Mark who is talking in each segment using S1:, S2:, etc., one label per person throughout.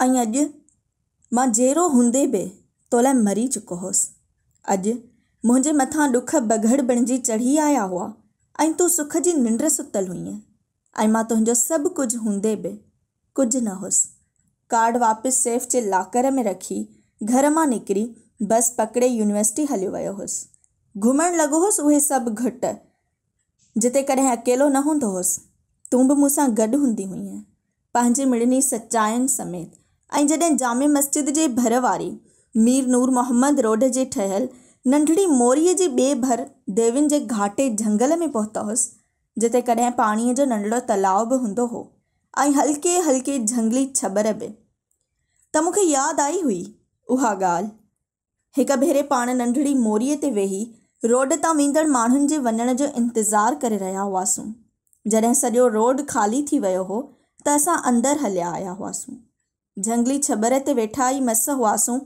S1: ऐं अॼु मां जहिड़ो हूंदे बि तो मरी चुको हुउसि अॼु मुंहिंजे मथां ॾुख बघड़ बणिजी चढ़ी आया हुआ ऐं तूं सुख जी निंड सुतल हुईंअ ऐं मां तुंहिंजो सभु कुझु हूंदे बि कुझु न हुउसि कार्ड वापसि सेफ जे लाकर में रखी घर मां निकिरी बस पकिड़े यूनिवर्सिटी हलियो वियो हुउसि घुमणु लॻो हुउसि उहे सभु घुट जिते कॾहिं अकेलो न हूंदो हुउसि तूं बि मूंसां गॾु हूंदी हुईंअ पंहिंजी मिड़नी सचाइनि समेत ऐं जॾहिं जाम मस्जिद जे भर वारी मीर नूर मोहम्मद रोड जे ठहियल नंढड़ी मोरीअ जी ॿिए भर देवीन जे घाटे झंगल में पहुता हुअसि जिथे कॾहिं पाणीअ जो नंढड़ो तलाउ बि हूंदो हो ऐं हल्के हल्के झंगली छबर बि त मूंखे यादि आई हुई उहा ॻाल्हि हिकु भेरे पाण नंढड़ी मोड़ीअ ते वेही रोड तां वेंदड़ माण्हुनि जे वञण जो इंतिज़ारु करे रहिया हुआसूं जॾहिं सॼो रोड ख़ाली थी वियो हो त असां अंदरि हलिया आया हुआसीं झंगली छबर ते वेठा ई मस हुआसूं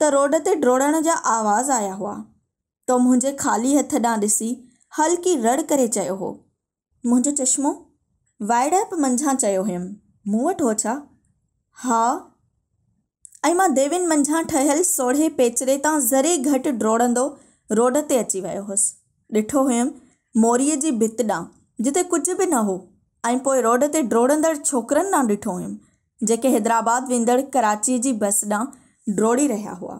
S1: त रोड ते ड्रोड़ण जा आवाज़ आया हुआ तो मुंहिंजे ख़ाली हथ ॾांहुं ॾिसी हल्की रड़ करे चयो हो मुंहिंजो चश्मो वाइड़प मंझां चयो हुयमि मूं वटि हो छा हा ऐं मां देविन मंझां ठहियल सोढ़े पेचरे तां ज़रे घटि ड्रोड़ंदो रोड ते अची वियो हुउसि ॾिठो हुयमि मोरीअ जी भिति ॾांहुं जिते कुझु बि न हो ऐं पोइ रोड ते ढोड़ंदड़ छोकिरनि ॾांहुं ॾिठो हुयमि जेके हैदराबाद वेंदड़ कराची जी बस ॾांहुं डोड़ी रहिया हुआ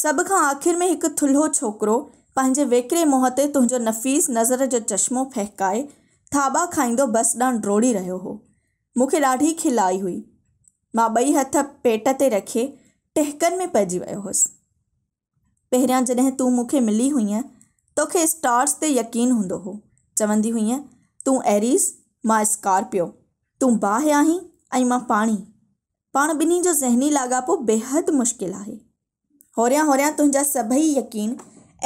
S1: सब खां आख़िर में एक थुल्हो छोकरो पंहिंजे वेकिरे मुंहं ते नफ़ीस नज़र जो चश्मो फहिकाए थाबा खाईंदो बस ॾांहुं डोड़ी रहियो हो मूंखे ॾाढी खिल हुई मां ॿई हथ पेट ते रखे टहकन में पइजी वियो हुउसि पहिरियां जॾहिं तू मुख मिली हुई तोखे स्टार्स ते यकीन हों चवी हुई तू तूं एरीस मां स्कॉर्पियो तू बाहि आही ऐं मां पाणी पाण ॿिन्ही जो ज़हनी लाॻापो बेहद मुश्किल आहे होरियां होरियां तुंहिंजा सभई यकीन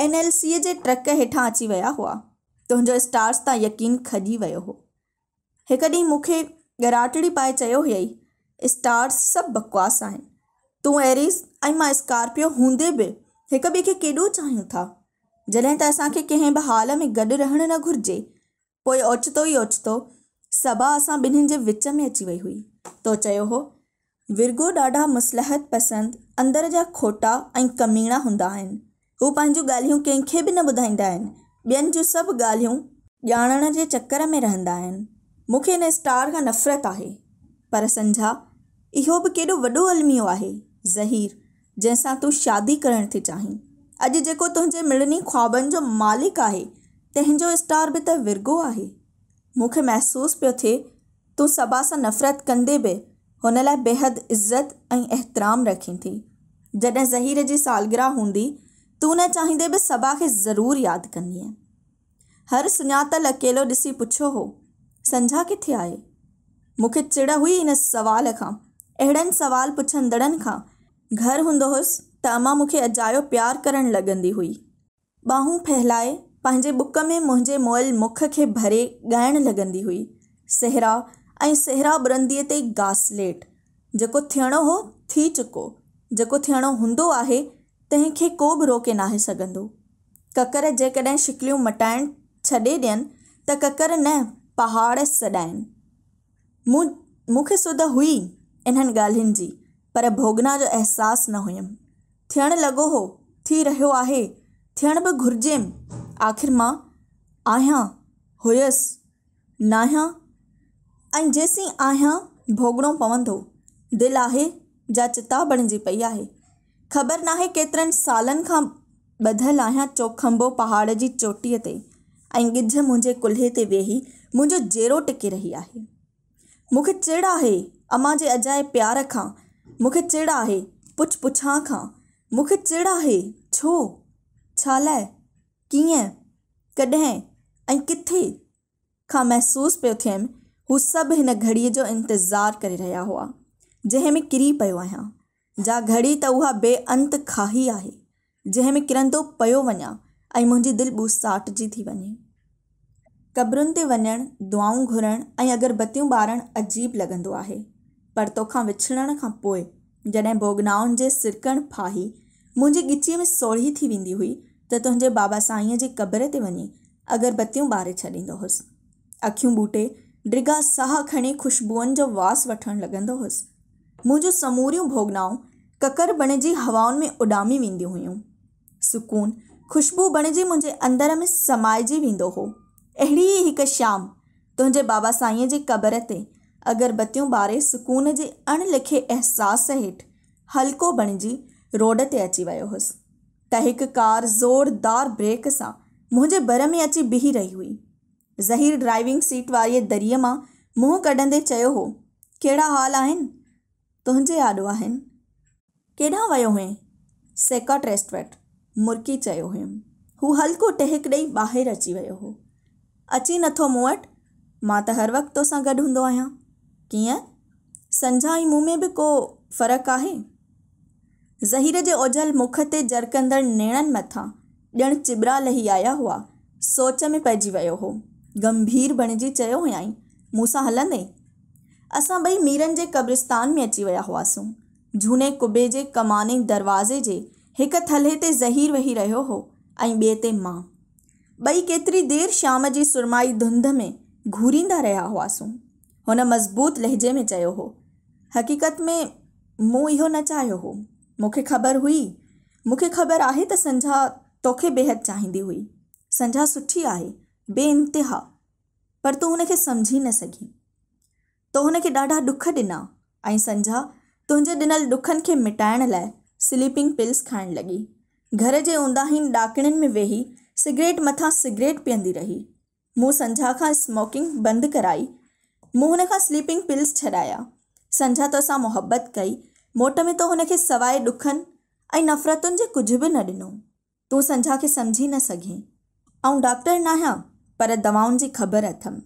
S1: एन एल सीअ जे ट्रक हेठां अची विया हुआ तुंहिंजो स्टार्स तां यकीन खॼी वियो हो हिकु ॾींहुं मूंखे गराटड़ी पाए चयो हुयई स्टार्स सभु बकवास आहिनि तूं एरीस ऐं मां स्कॉर्पियो हूंदे बि हिक ॿिए खे केॾो चाहियूं था जॾहिं त असांखे कंहिं बि हाल में गॾु रहणु न घुर्जे पोइ ओचितो ई ओचितो सभा असां ॿिन्हिनि जे विच में अची वई हुई तो चयो हो विरगो ॾाढा मुसलहत पसंदि अंदरि जा खोटा ऐं कमीणा हूंदा आहिनि हू पंहिंजूं ॻाल्हियूं कंहिंखे बि न ॿुधाईंदा आहिनि ॿियनि जूं सभु ॻाल्हियूं ॼाणण जे चकर में रहंदा आहिनि मूंखे हिन स्टार खां नफ़रत आहे पर संझा इहो बि केॾो वॾो अलमियो आहे ज़हीर जंहिंसां तूं शादी करणु थी चाहीं अॼु जेको तुंहिंजे मिड़नी ख़्वाबनि जो मालिक आहे तंहिंजो स्टार बि त विरगो आहे मूंखे महसूसु पियो थिए तूं सभा सां नफ़रत कंदे बि हुन लाइ बेहद इज़त ऐं एतराम रखी थी जॾहिं ज़हीर जी सालगिरह हूंदी तूं न चाहींदे बि सभा खे ज़रूरु यादि कंदीअ हर सुञातल अकेलो ॾिसी पुछियो हो संझा किथे आहे मूंखे चिड़ हुई इन सुवाल खां अहिड़नि सुवाल पुछंदड़नि खां घरु हूंदो हुउसि त अम्मा मूंखे अजायो प्यारु करणु लॻंदी हुई ॿाहूं फहिलाए पंहिंजे बुक में मुंहिंजे मोइल मुख खे भरे ॻाइणु लॻंदी हुई सेहरा ऐं सहरा ते गासलेट जेको थियणो हो थी चुको जेको थियणो हूंदो आहे तंहिंखे को बि रोके नाहे सघंदो ककर जे शिकिलियूं मटाइणु छॾे ॾियनि त ककर न पहाड़ सॾाइनि मूं मूंखे सुध हुई इन्हनि ॻाल्हियुनि जी पर भोगना जो अहसासु न हुयुमि थियणु लॻो हो थी रहियो आहे थियण बि घुरिजेमि आख़िर मां आहियां हुयसि नाहियां ऐं जेसीं आहियां भोगणो पवंदो दिलि आहे जा चिता बणिजी पई आहे ख़बर नाहे केतिरनि सालनि खां ॿधलु आहियां चोखंबो पहाड़ जी चोटीअ ते ऐं गिझ मुंहिंजे कुल्हे ते वेही मुंहिंजो जेरो टिके रही आहे मूंखे चिड़ आहे अमां जे अजाए प्यार खां मूंखे चिड़ आहे पुछ पुछां खां मूंखे चिड़ आहे छो छा लाइ कीअं कॾहिं ऐं किथे खां महसूसु पियो थियमि हू सभु हिन घड़ीअ जो इंतिज़ारु करे रहिया हुआ जंहिं में किरी पियो आहियां जा घड़ी त उहा बेअंत खाही आहे जंहिं में किरंदो पियो वञा ऐं मुंहिंजी दिलि बू साटजी थी वञे क़बरुनि ते वञणु दुआऊं घुरणु ऐं अगरबतियूं ॿारणु अजीब लॻंदो आहे पर तोखां विछड़ण खां पोइ जॾहिं भोगनाउनि जे सिरकण फाही मुंहिंजी ॻिचीअ में सोढ़ी थी वेंदी हुई त तुंहिंजे बाबा साईंअ जी क़बर ते वञी अगरबतियूं ॿारे छॾींदो हुउसि अखियूं ॿूटे डिगा साहु खणी ख़ुशबूअ जो वासु वठणु लॻंदो होसि मुंहिंजूं समूरियूं भोगनाऊं ककरि बणिजी हवाउनि में उॾामी वेंदियूं हुयूं सुकून ख़ुशबू बणिजी मुंहिंजे अंदर में समाइजी वेंदो हो अहिड़ी ई हिकु शाम तुंहिंजे बाबा साईंअ जी क़बर ते अगरबतियूं ॿारे सुकून जे अणलिखे अहसासु हेठि हल्को बणिजी रोड ते अची वियो हुयसि त हिकु कार ज़ोरदार ब्रेक सां मुंहिंजे भर में अची बिही रही हुई ज़हीर ड्राइविंग सीट वारे दरीअ मां मुंहुं कढंदे चयो हो कहिड़ा हाल आहिनि तुंहिंजे आॾो आहिनि केॾांहुं वियो हुएं सेकाट्रेस्ट वटि मुर्की चयो हू हल्को टहिक डेई ॿाहिरि अची वियो हो अची नथो मूं मां त हर वक्त तोसा गड हों आहियां संझाई मुँह में भी को फर्क है ज़हीर के ओझल मुख ते जरकंदड़ नेणनि मथां ॼण चिबरा लही आया हुआ सोच में पइजी वियो हो गंभीर बणिजी चयो हुयईं मूंसां हलंदे असां ॿई मीरनि जे क़ब्रिस्तान में अची विया हुआसीं झूने कुबे जे कमाने दरवाज़े जे हिकु थल्हे ते ज़हीर वेही रहियो हो ऐं ॿिए ते मां ॿई केतिरी देरि शाम जी सुरमाई धुंध में घूरींदा रहिया हुआसीं हुन मज़बूत लहिजे में चयो हो हक़ीक़त में मूं इहो न चाहियो हो मूंखे ख़बर हुई मूंखे ख़बर आहे त संझा तोखे बेहद चाहींदी हुई संझा सुठी आहे बेइंतिहा पर तू उन समझी न सघीं तो उनके ढा दुख दिना ऐं संझा तुंहिंजे ॾिनल ॾुखनि खे मिटाइण स्लीपिंग पिल्स खाण लगी घर के ऊंदाहीन डाकणिन में वेही सिगरेट मथा सिगरेट पीअंदी रही मूँ संझा का स्मोकिंग बंद कराई मूँ उन स्लीपिंग पिल्स छाया संझा तो सा मोहब्बत कई मोट में तो उनके सवाए दुखन ऐं नफरतुन के कुछ भी न ॾिनो तू संझा के समझी न सी और डॉक्टर न पर दवाओं जी ख़बर अथम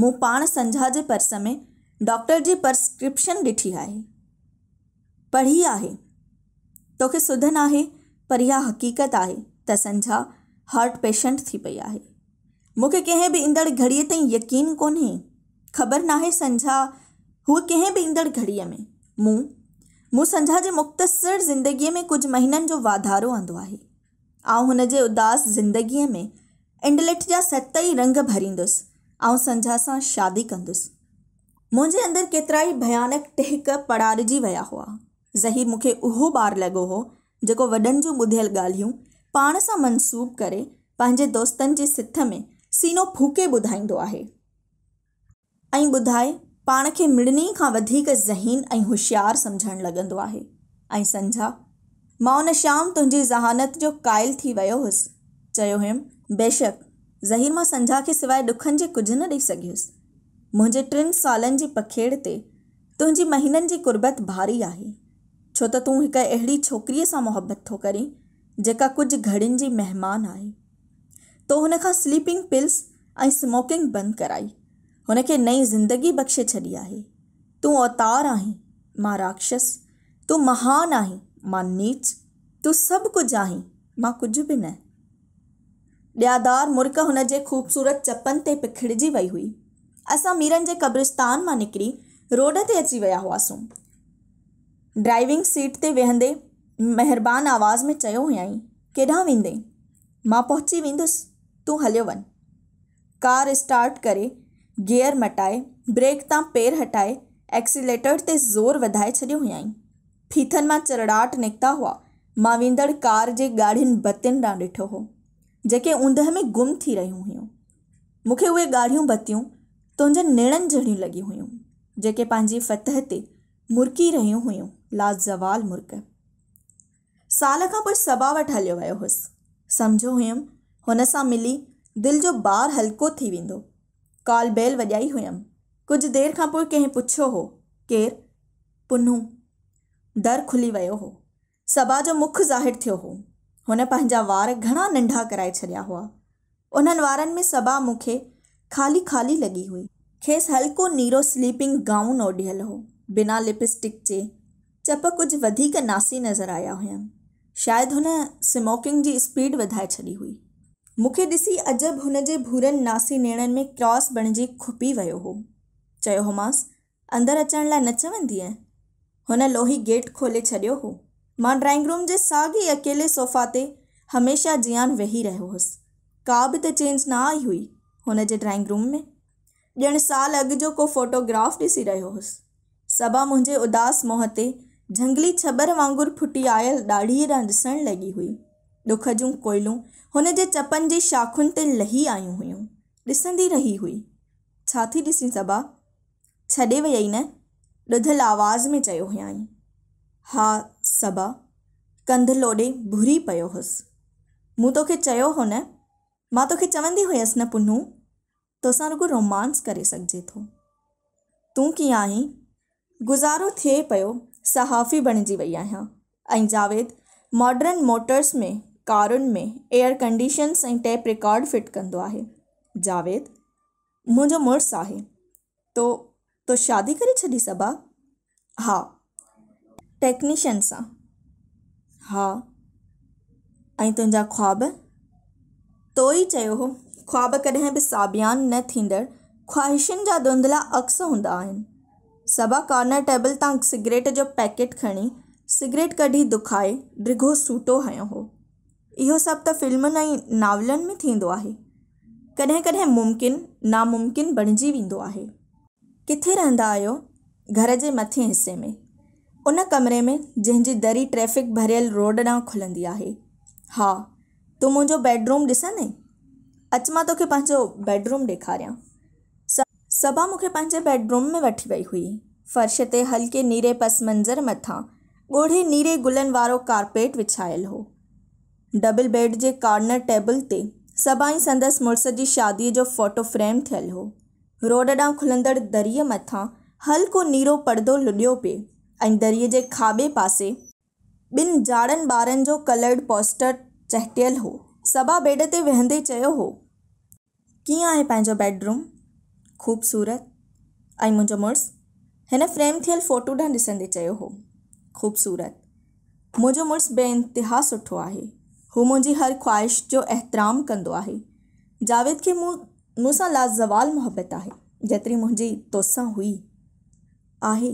S1: मु पा संझा जे पर्स में डॉक्टर जी प्रस्क्रिप्शन दिखी आहे पढ़ी आहे तोखे सुधन आहे पर यह हक़ीक़त आहे त संझा हार्ट पेशेंट थी पई आहे मुखे कें भी इंदड़ घड़ी ताईं यकीन कोन्हे ख़बर है संझा हूअ कंहिं भी इंदड़ घड़ी में मु मु संझा जे मुख्तसर जिंदगी में कुछ महीननि जो वाधारो आंदो आहे आ हुन जे उदास जिंदगी में इंडलिठ जा सत ई रंग भरींदुसि ऐं संझा सां शादी कंदुसि मुंहिंजे अंदरि केतिरा ई भयानक टहिक पड़ारिजी विया हुआ ज़हीर मूंखे उहो ॿारु लॻो हो जेको वॾनि जूं ॿुधियल ॻाल्हियूं पाण सां मनसूब करे पंहिंजे दोस्तनि जे सिथ में सीनो फूके ॿुधाईंदो आहे ऐं ॿुधाए पाण खे मिड़नी खां वधीक ज़हीन ऐं होशियार सम्झणु लॻंदो आहे ऐं संझा मां उन शाम तुंहिंजी ज़हानत जो क़ाइल थी वियो हुउसि चयो हुयमि बेशक ज़हीर मां संझा के सवाइ ॾुखनि जे कुझु न ॾेई सघियुसि मुंहिंजे टिनि सालनि जी पखेड़ ते तुंहिंजी महीननि जी कुर्बत भारी आहे छो त तूं हिकु अहिड़ी छोकिरीअ सां मुहबत थो करीं जेका कुझु घड़ियुनि जी महिमान आहे तो हुन खां स्लीपिंग पिल्स ऐं स्मोकिंग बंदि कराई हुनखे नई ज़िंदगी बख़्शे छॾी आहे तूं अवतार आहीं मां राक्षस तूं महान आहीं मां नीच तूं सभु कुझु आहीं मां कुझु बि न ॾियादार मुर्क हुन जे ख़ूबसूरत चपनि ते पिखिड़िजी वई हुई असां मीरनि जे कब्रिस्तान मां निकिरी रोड ते अची विया हुआसीं ड्राइविंग सीट ते वेहंदे महिरबान आवाज़ में चयो हुयईं केॾांहुं वेंदे मां पहुची वेंदुसि तूं हलियो वञु कार स्टार्ट करे गियर मटाए ब्रेक तां पेर हटाए एक्सीलेटर ते ज़ोर वधाए छॾियो हुयईं फीथनि मां चरड़ाट निकिता हुआ मां वेंदड़ कार जे ॻाढ़ियुनि बतियुनि ॾांहुं ॾिठो हो जेके ऊंदह में गुम थी रहियूं हुयूं मूंखे उहे ॻाढ़ियूं बतियूं तुंहिंजे निणनि जहिड़ियूं लॻियूं हुयूं जेके पंहिंजी फतह ते मुर्की रहियूं हुयूं लाज़वाल मुर्क साल खां पोइ सबा वटि हलियो वियो हुउसि सम्झो हुयमि हुन सां मिली दिलि जो बार हल्को थी वेंदो कॉल बेल वॼाई हुयमि कुझु देरि खां पोइ कंहिं पुछियो हो केरु पुनू दर खुली वियो हो सबा जो मुख ज़ाहिरु थियो हो हुन पंहिंजा वार घणा नंढा कराए छॾिया हुआ उन्हनि वारनि में सबा मूंखे खाली ख़ाली लॻी हुई खेसि हल्को नीरो स्लीपिंग गाउन ओढियल हो बिना लिपस्टिक जे चप कुझु वधीक नासी नज़र आया हुयमि शायदि हुन स्मोकिंग जी स्पीड वधाए छॾी हुई मूंखे ॾिसी अजब हुन जे भूरनि नासी नेणनि में क्रॉस बणिजी खुपी वियो हो चयो हुओमांसि अंदरि अचण लाइ न चवंदीअं हुन लोही गेट खोले छॾियो हो मां ड्राइंग रूम जे साॻे अकेले सोफ़ा ते हमेशह जीअं वेही रहियो हुउसि का बि त चेंज न आई हुई हुन जे ड्राइंग रूम में ॼण साल अॻु जो को फ़ोटोग्राफ ॾिसी रहियो हुउसि सभा मुंहिंजे उदास मोह ते झंगली छबर वांगुरु फुटी आयल ॾाढीअ रह ॾिसणु लॻी हुई ॾुख जूं कोयलूं हुन जे चपनि जी शाखुनि ते लही आयूं हुयूं ॾिसंदी रही हुई छा थी ॾिसी सभा छॾे वई न ॾुधल आवाज़ में चयो हुयई हा सबा कंध लोडे भुरी पियो हुउसि मूं तोखे चयो हो न मां तोखे चवंदी हुयसि न पुनू तोसां रुगो रोमांस करे सघिजे थो तूं कीअं आहीं गुज़ारो थिए पियो सहाफ़ी बणिजी वई आहियां ऐं जावेद मॉडर्न मोटर्स में कारुनि में एयर कंडीशन्स ऐं टेप रिकॉर्ड फिट कंदो आहे जावेद मुंहिंजो मुड़ुसु आहे तो तो शादी करे छॾी सभा हा टेक्नीशियन सां हा ऐं तुंहिंजा ख़्वाब तो ई चयो हो ख़्वाब कॾहिं बि साबियान न थींदड़ ख़्वाहिशुनि जा धुंधला अक्स हूंदा आहिनि सभा कॉर्नर टेबल तां सिगरेट जो पैकेट खणी सिगरेट कढी दुखाए ड्रिघो सूटो हयो हो इहो सभु त फिल्मुनि ऐं नावलनि में थींदो आहे कॾहिं कॾहिं मुमकिन नामुमकिन बणिजी वेंदो आहे किथे रहंदा आहियो घर जे मथें हिसे में उन कमरे में जंहिंजी दरी ट्रैफ़िक भरियल रोड ॾांहुं खुलंदी है हाँ तू मु बेडरूम ॾिसंदे अचमा तो बेडरूम ॾेखारियां सबा बेडरूम में वी वही हुई फ़र्श ते हल्के नीरे पस मंज़र मथा गोढ़े नीरे गुलन वारो कारपेट विछायल हो डबल बेड जे कॉर्नर टेबल ते सबाई संदस मुड़स जी शादी जो फ़ोटो फ्रेम थियल हो रोड ॾांहुं खुलंदड़ दरीअ मथा हल्को नीरो पर्दो लुॾियो पे ऐं दरिए जे खाॿे पासे ॿिनि ॼाड़नि ॿारनि जो कलर्ड पोस्टर चहटियलु हो सभु बेड ते वेहंदे चयो हो कीअं आहे पंहिंजो बेडरुम ख़ूबसूरत ऐं मुंहिंजो मुड़ुसु हिन फ्रेम थियल फ़ोटू ॾांहुं ॾिसंदे चयो हो ख़ूबसूरत मुंहिंजो मुड़ुस बे इंतिहा सुठो आहे हू मुंहिंजी हर ख़्वाहिश जो एतिराम कंदो आहे जावेद खे मूं सां लाज़वालु मुहबतु आहे जेतिरी मुंहिंजी तुसा हुई आहे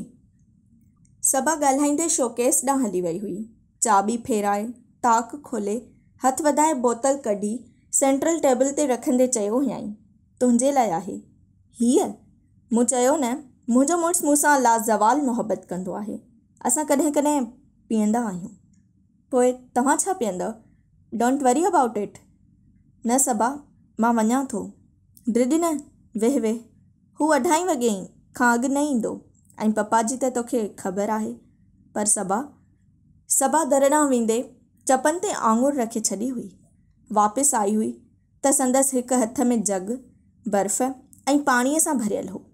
S1: सभा ॻाल्हाईंदे शोकेस ॾांहुं हली वई हुई चाबी फेराए ताक खोले हथु वधाए बोतल कढी सेंट्रल टेबल ते रखंदे चयो हुयाईं तुंहिंजे लाइ आहे हीअ मूं चयो न मुंहिंजो मुड़ुसु मूं सां लाज़वाल मुहबत कंदो आहे असां कॾहिं कॾहिं पीअंदा आहियूं पोइ तव्हां छा पीअंदव डोंट वरी अबाउट इट न सभा मां वञा थो ड्रिड न वेह वेह हू अढाई वॻे खां अॻु न ईंदो ऐं पपा जी त तोखे ख़बर आहे पर सभा सभु दरिया वेंदे चपनि ते आङुर रखे छॾी हुई वापसि आई हुई त संदसि हिकु हथ में जग बर्फ़ ऐं पाणीअ सां भरियलु हो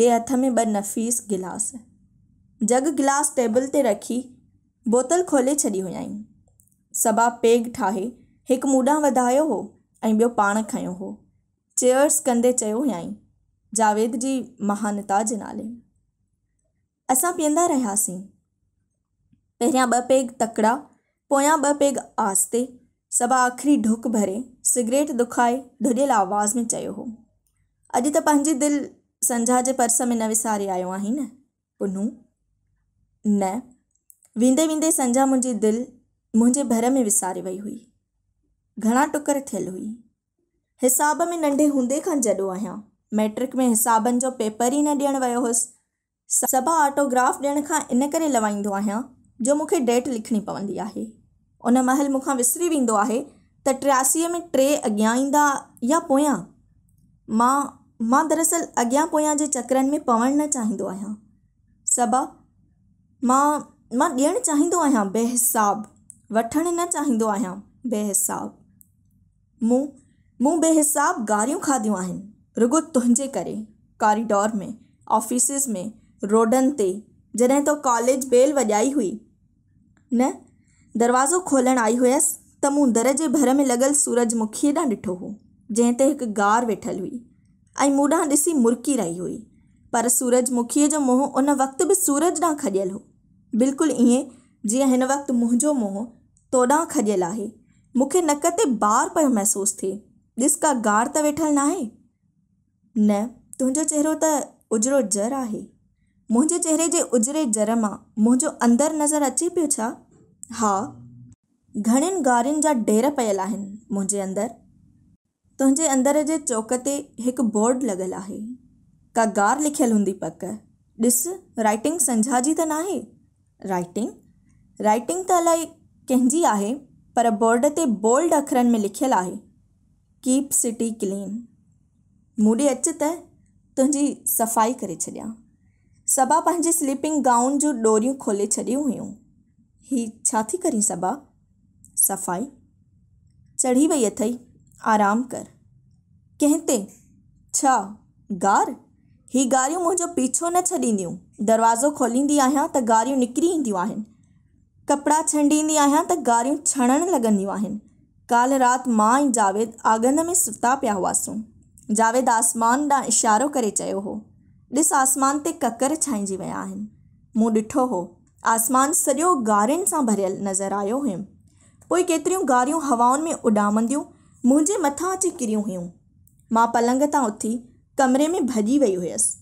S1: ॿिए हथ में ॿ नफ़ीस गिलास जग गिलास टेबल ते रखी बोतल खोले छॾी हुयई हुयाई पेग ठाहे हिकु मुॾां वधायो हो ऐं ॿियो पाण खयो हो चेयर्स कंदे चयो हुयई जावेद जी महानता जे नाले असां पीअंदा रहियासीं पहिरियां ॿ पेक तकिड़ा पोयां ॿ पेग आस्ते सभ आख़िरी ढुक भरे सिगरेट दुखाए धुढियल आवाज़ में चयो हो अॼु त पंहिंजी दिलि संजा जे पर्स में न विसारे आयो आहीं न पुनु न वेंदे वेंदे संजा मुंहिंजी दिलि मुंहिंजे भर में विसारे वेई हुई घणा टुकर थियलु हुई हिसाब में नंढे हूंदे खां जॾो आहियां मेट्रिक में हिसाबनि जो पेपर ई न ॾियणु वयो हुअसि सभा ऑटोग्राफ ॾियण खां इन करे लवाईंदो आहियां जो मूंखे डेट लिखणी पवंदी आहे उन महिल मूंखां विसरी वेंदो आहे त टियासीअ में टे अॻियां ईंदा या पोयां मां मां दरअसल अॻियां पोयां जे चकरनि में पवणु न चाहींदो आहियां सभा मां मां ॾियणु चाहींदो आहियां बेहिसाब वठणु न चाहींदो आहियां बेहिसाब मूं मूं बेहिसाब गारियूं खाधियूं आहिनि रुगो तुंहिंजे करे कॉरिडोर में ऑफिसिस में रोडनि ते जॾहिं तो कॉलेज बेल वॼाई हुई न दरवाज़ो खोलणु आई हुयसि त मूं दर जे भर में लॻियल सूरजमुखीअ ॾांहुं ॾिठो हो जंहिं ते हिकु गार वेठल हुई ऐं मूं ॾांहुं ॾिसी मुरकी रही हुई पर सूरजमुखीअ जो मुंहुं उन वक़्तु बि सूरज ॾांहुं खॼियलु हो बिल्कुलु ईअं जीअं हिन वक़्तु मुंहिंजो मुंहुं तोॾां खॼियलु आहे मूंखे नक ते बार पियो महसूसु थिए ॾिस का गार त वेठल न आहे न तुंहिंजो चहिरो त उजरो जर आहे मुंहिंजे चहिरे जे उजरे जर मां मुंहिंजो अंदरि नज़र अचे पियो छा हा घणनि गारियुनि जा ढेर पियल आहिनि मुंहिंजे अंदरु तुंहिंजे अंदर जे चौक ते हिकु बोर्ड लॻियल आहे का घार लिखियलु हूंदी पक ॾिस राइटिंग संझाजी त न राइटिंग राइटिंग त अलाई कंहिंजी आहे पर बोर्ड ते बोल्ड अख़रनि में लिखियलु आहे कीप सिटी क्लीन मू ॾे अचु त तुंहिंजी सफ़ाई करे छॾियां सबा पंहिंजे स्लीपिंग गाउन जूं डोरियूं खोले छॾियूं हुयूं ही छा थी करी सबा सफ़ाई चढ़ी वई अथई आराम कर कंहिं ते छा गार ही गारियूं मुंहिंजो पीछो न छॾींदियूं दरवाज़ो खोलींदी आहियां त गारियूं निकिरी ईंदियूं आहिनि कपिड़ा छंडींदी आहियां त गारियूं छणणु लॻंदियूं आहिनि काल्ह राति मां ऐं जावेद आगंद में सुता पिया हुआसीं जावेद आसमान ॾांहुं इशारो करे चयो हो ॾिस आसमान ते ककर छांइजी विया आहिनि मूं ॾिठो हो आसमान सॼो गारियुनि सां भरियल नज़र आयो हुयुमि पोइ केतिरियूं गारियूं हवाउनि में उॾामंदियूं मुंहिंजे मथां अची किरियूं हुयूं मां पलंग तां उथी कमरे में भॼी वई हुयसि